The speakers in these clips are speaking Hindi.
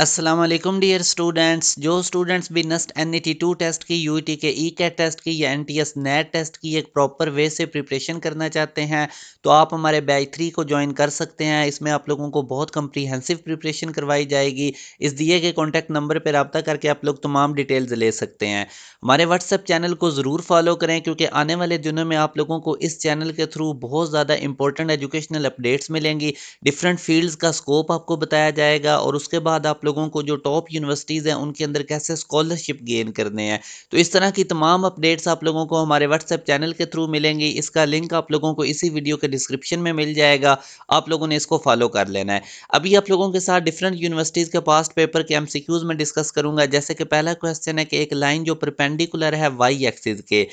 असलम डियर स्टूडेंट्स जो स्टूडेंट्स भी NEST N E T two test की यू टी e के ई कैट टेस्ट की या N T S NET test की एक प्रॉपर वे से प्रिपरेशन करना चाहते हैं तो आप हमारे बैच थ्री को ज्वाइन कर सकते हैं इसमें आप लोगों को बहुत कम्प्रीहेंसिव प्रिपरेशन करवाई जाएगी इस दिए गए कॉन्टैक्ट नंबर पर रबता करके आप लोग तमाम डिटेल्स ले सकते हैं हमारे व्हाट्सएप चैनल को ज़रूर फॉलो करें क्योंकि आने वाले दिनों में आप लोगों को इस चैनल के थ्रू बहुत ज़्यादा इंपॉर्टेंट एजुकेशनल अपडेट्स मिलेंगी डिफरेंट फील्ड्स का स्कोप आपको बताया जाएगा और उसके बाद आप लोग लोगों को जो टॉप यूनिवर्सिटीज़ हैं उनके अंदर कैसे स्कॉलरशिप गेन करने हैं तो इस तरह की तमाम अपडेट्स आप लोगों को हमारे व्हाट्सएप चैनल के थ्रू मिलेंगे इसका लिंक आप लोगों को इसी वीडियो के डिस्क्रिप्शन में मिल जाएगा आप लोगों ने इसको फॉलो कर लेना है अभी आप लोगों के साथ डिफरेंट यूनिवर्सिटीज़ के पास्ट पेपर के एम में डिस्कस करूंगा जैसे कि पहला क्वेश्चन है कि एक लाइन जो परपेंडिकुलर है वाई एक्सिस के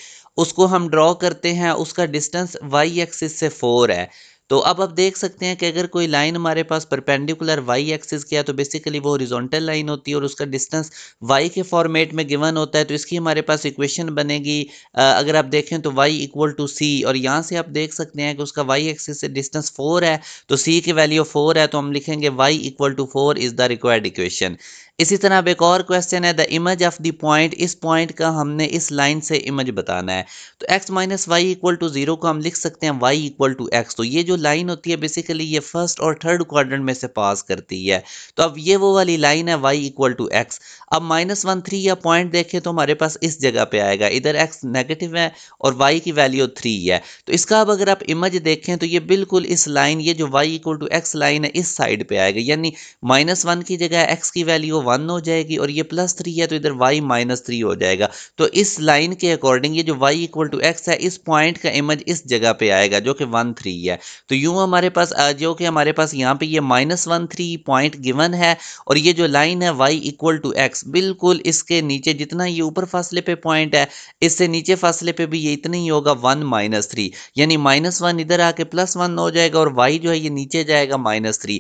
उसको हम ड्रॉ करते हैं उसका डिस्टेंस वाई एक्सिस से फोर है तो अब आप देख सकते हैं कि अगर कोई लाइन हमारे पास परपेंडिकुलर वाई एक्सिस किया तो बेसिकली वो हॉरिजॉन्टल लाइन होती है और उसका डिस्टेंस वाई के फॉर्मेट में गिवन होता है तो इसकी हमारे पास इक्वेशन बनेगी अगर आप देखें तो वाई इक्वल टू सी और यहाँ से आप देख सकते हैं कि उसका वाई एक्सिस से डिस्टेंस फोर है तो सी की वैल्यू फोर है तो हम लिखेंगे Y equal to four is the required equation इसी तरह अब एक और क्वेश्चन है the image of the point इस पॉइंट का हमने इस लाइन से इमेज बताना है तो x minus Y equal to zero को हम लिख सकते हैं y इक्वल टू एक्स तो ये जो लाइन होती है बेसिकली ये फर्स्ट और थर्ड क्वाड्रेंट में से पास करती है तो अब ये वो वाली लाइन है y इक्वल टू एक्स अब माइनस वन थ्री या पॉइंट देखें तो हमारे पास इस जगह पे आएगा इधर एक्स नेगेटिव है और वाई की वैल्यू थ्री है तो इसका अब अगर आप इमेज देखें तो ये बिल्कुल इस लाइन ये जो Y equal to X line है इस साइड पे आएगा यानी माइनस वन की जगह एक्स की वैल्यू वन हो जाएगी और ये प्लस थ्री है तो इधर वाई माइनस थ्री हो जाएगा तो इस लाइन के अकॉर्डिंग ये जो वाई इक्वल टू एक्स है इस पॉइंट का इमेज इस जगह पे आएगा जो कि वन थ्री है तो यूँ हमारे पास जो कि हमारे पास यहाँ पे ये minus one three point given है और ये जो लाइन है वाई इक्वल टू एक्स बिल्कुल इसके नीचे जितना ये ऊपर फासले पे पॉइंट है इससे नीचे फासले पे भी ये इतना ही होगा वन माइनस थ्री यानी माइनस वन इधर आके प्लस वन हो जाएगा और वाई जो है ये नीचे जाएगा माइनस थ्री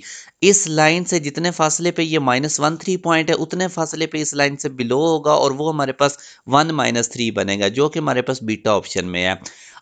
इस लाइन से जितने फासले पे ये minus one three point point है उतने फासले पे इस लाइन से बिलो होगा और वो हमारे पास वन माइनस थ्री बनेगा जो कि हमारे पास बीटा ऑप्शन में है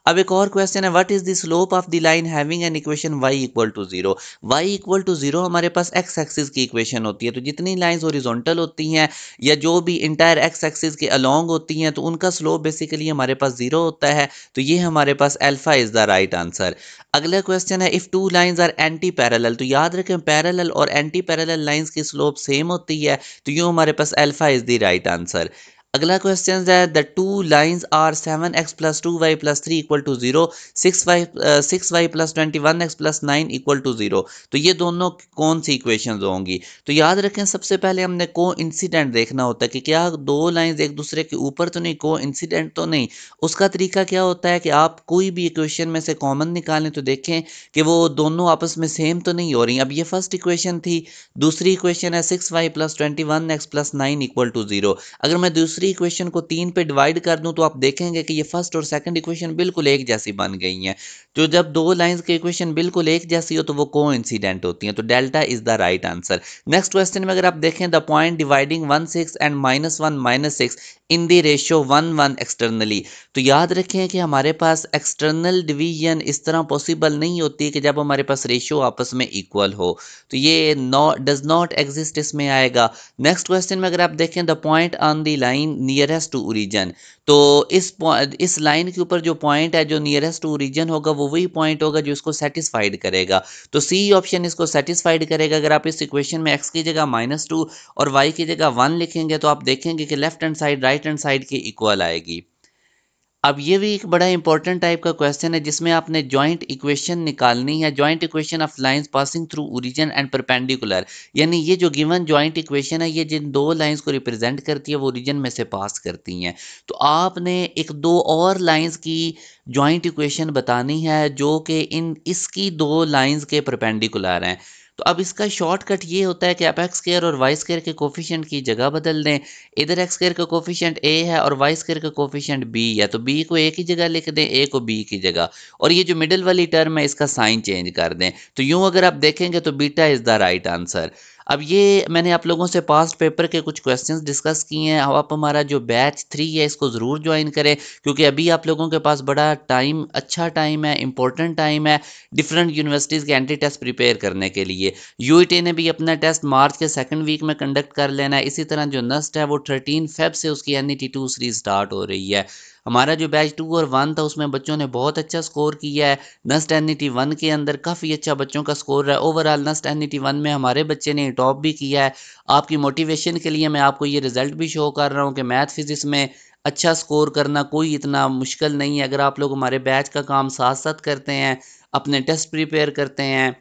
अब एक और क्वेश्चन है what is the slope of the line having an equation Y equal to zero Y equal to zero हमारे पास एक्स एक्सिस की इक्वेशन होती है तो जितनी लाइन्स ओरिजोनटल होती हैं या जो भी इंटायर एक्स एक्सिस के अलॉन्ग होती हैं तो उनका स्लोप बेसिकली हमारे पास जीरो होता है तो ये हमारे पास alpha is the right answer अगला क्वेश्चन है if two lines are anti parallel तो याद रखें पैरल और एंटी पैरल लाइन्स की स्लोप सेम होती है तो यूँ हमारे पास alpha is the right answer अगला क्वेश्चन है the two lines are seven X plus two Y plus three equal to zero six Y six Y plus twenty one X plus nine equal to zero तो ये दोनों कौन सी इक्वेशन होंगी तो याद रखें सबसे पहले हमने को इंसिडेंट देखना होता है कि क्या दो लाइन्स एक दूसरे के ऊपर तो नहीं को इंसिडेंट तो नहीं उसका तरीका क्या होता है कि आप कोई भी इक्वेशन में से कॉमन निकालें तो देखें कि वो दोनों आपस में सेम तो नहीं हो रही अब ये फर्स्ट इक्वेशन थी दूसरी इक्वेशन है six Y plus twenty one X plus nine equal to zero अगर मैं दूसरी दूसरी इक्वेशन को तीन पे डिवाइड कर दूं तो आप देखेंगे कि ये फर्स्ट और सेकंड इक्वेशन बिल्कुल एक जैसी बन गई हैं तो जब दो लाइंस के इक्वेशन बिल्कुल एक जैसी हो तो वो को होती हैं तो delta is the right answer next question में अगर आप देखें the point dividing one six and minus one minus six in the ratio one one externally तो याद रखें कि हमारे पास एक्सटर्नल डिवीजन इस तरह पॉसिबल नहीं होती कि जब हमारे पास रेशियो आपस में इक्वल हो तो ये नॉट डज नॉट एग्जिस्ट इसमें आएगा नेक्स्ट क्वेश्चन में अगर आप देखें the point on the line nearest to origin तो इस इस लाइन के ऊपर जो पॉइंट है जो नियरेस्ट टू ओरिजन होगा वो वही पॉइंट होगा जो इसको सेटिस्फाइड करेगा तो सी ऑप्शन इसको सेटिस्फाइड करेगा अगर आप इस इक्वेशन में एक्स की जगह माइनस टू और वाई की जगह वन लिखेंगे तो आप देखेंगे कि left hand side right hand side की इक्वल आएगी अब ये भी एक बड़ा इंपॉर्टेंट टाइप का क्वेश्चन है जिसमें आपने जॉइंट इक्वेशन निकालनी है joint equation of lines passing through origin and perpendicular यानी ये जो गिवन ज्वाइंट इक्वेशन है ये जिन दो लाइंस को रिप्रेजेंट करती है वो ओरिजिन में से पास करती हैं तो आपने एक दो और लाइन्स की जॉइंट इक्वेशन बतानी है जो कि इन इसकी दो लाइन्स के परपेंडिकुलर हैं तो अब इसका शॉर्टकट ये होता है कि आप एक्स केयर और वाई स्केयर के कोफिशेंट की जगह बदल दें इधर एक्स केयर का कोफिशेंट ए है और वाई स्केयर का कोफिशेंट बी है तो बी को ए की जगह लिख दें ए को बी की जगह और ये जो मिडल वाली टर्म है इसका साइन चेंज कर दें तो यूं अगर आप देखेंगे तो beta is the right answer अब ये मैंने आप लोगों से पास्ट पेपर के कुछ क्वेश्चंस डिस्कस किए हैं अब आप हमारा जो बैच थ्री है इसको ज़रूर ज्वाइन करें क्योंकि अभी आप लोगों के पास बड़ा टाइम अच्छा टाइम है इंपॉर्टेंट टाइम है डिफरेंट यूनिवर्सिटीज़ के एंट्री टेस्ट प्रिपेयर करने के लिए यू ने भी अपना टेस्ट मार्च के सेकेंड वीक में कंडक्ट कर लेना है इसी तरह जो नस्ट है वो थर्टीन फेब से उसकी एन सीरीज स्टार्ट हो रही है हमारा जो बैच टू और वन था उसमें बच्चों ने बहुत अच्छा स्कोर किया है नस्ट एन ई वन के अंदर काफ़ी अच्छा बच्चों का स्कोर है overall NUST N E one में हमारे बच्चे ने टॉप भी किया है आपकी मोटिवेशन के लिए मैं आपको ये रिज़ल्ट भी शो कर रहा हूँ कि मैथ फिज़िक्स में अच्छा स्कोर करना कोई इतना मुश्किल नहीं है अगर आप लोग हमारे बैच का काम साथ साथ करते हैं अपने टेस्ट प्रिपेयर करते हैं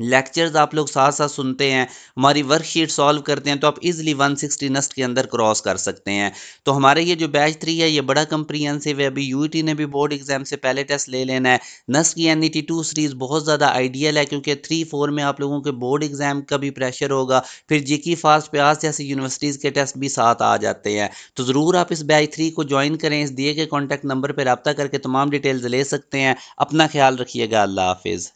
लेक्चर्स आप लोग साथ साथ सुनते हैं हमारी वर्कशीट सॉल्व करते हैं तो आप इजीली 160 नस्ट के अंदर क्रॉस कर सकते हैं तो हमारे ये जो बैच थ्री है ये बड़ा कंप्रीहेंसिव है अभी यूईटी e ने भी बोर्ड एग्जाम से पहले टेस्ट ले लेना है नस्ट की एन टू सीरीज़ बहुत ज़्यादा आइडियल है क्योंकि थ्री फोर में आप लोगों के बोर्ड एग्जाम का भी प्रेशर होगा फिर जिकी फास्ट प्यास जैसे यूनिवर्सिटीज़ के टेस्ट भी साथ आ जाते हैं तो ज़रूर आप इस बैच थ्री को ज्वाइन करें इस दिए गए कॉन्टैक्ट नंबर पर रबता करके तमाम डिटेल्स ले सकते हैं अपना ख्याल रखिएगा अल्लाह हाफिज़